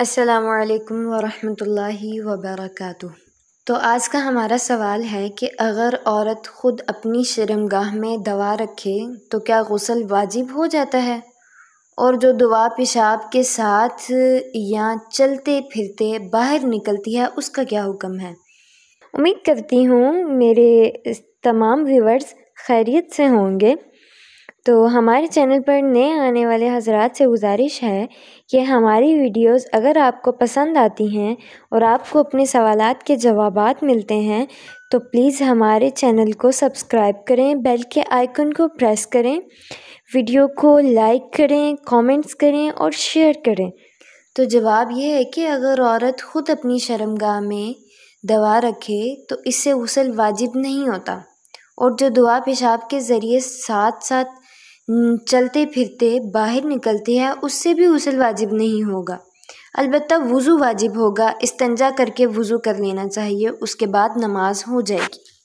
असलकम वरहि वर्क तो आज का हमारा सवाल है कि अगर औरत ख़ुद अपनी शर्मगाह में दवा रखे तो क्या गसल वाजिब हो जाता है और जो दवा पेशाब के साथ या चलते फिरते बाहर निकलती है उसका क्या हुक्म है उम्मीद करती हूँ मेरे तमाम व्यूवर्स खैरियत से होंगे तो हमारे चैनल पर नए आने वाले हजरात से गुजारिश है कि हमारी वीडियोस अगर आपको पसंद आती हैं और आपको अपने सवाल के जवाब मिलते हैं तो प्लीज़ हमारे चैनल को सब्सक्राइब करें बेल के आइकन को प्रेस करें वीडियो को लाइक करें कमेंट्स करें और शेयर करें तो जवाब यह है कि अगर औरत ख़ुद अपनी शर्मगाह में दवा रखे तो इससे गसल वाजिब नहीं होता और जो दुआ पेशाब के ज़रिए साथ साथ हम्म, चलते फिरते बाहर निकलते हैं उससे भी गसल वाजिब नहीं होगा अलबत्त वज़ू वाजिब होगा इस्तंजा करके वज़ू कर लेना चाहिए उसके बाद नमाज़ हो जाएगी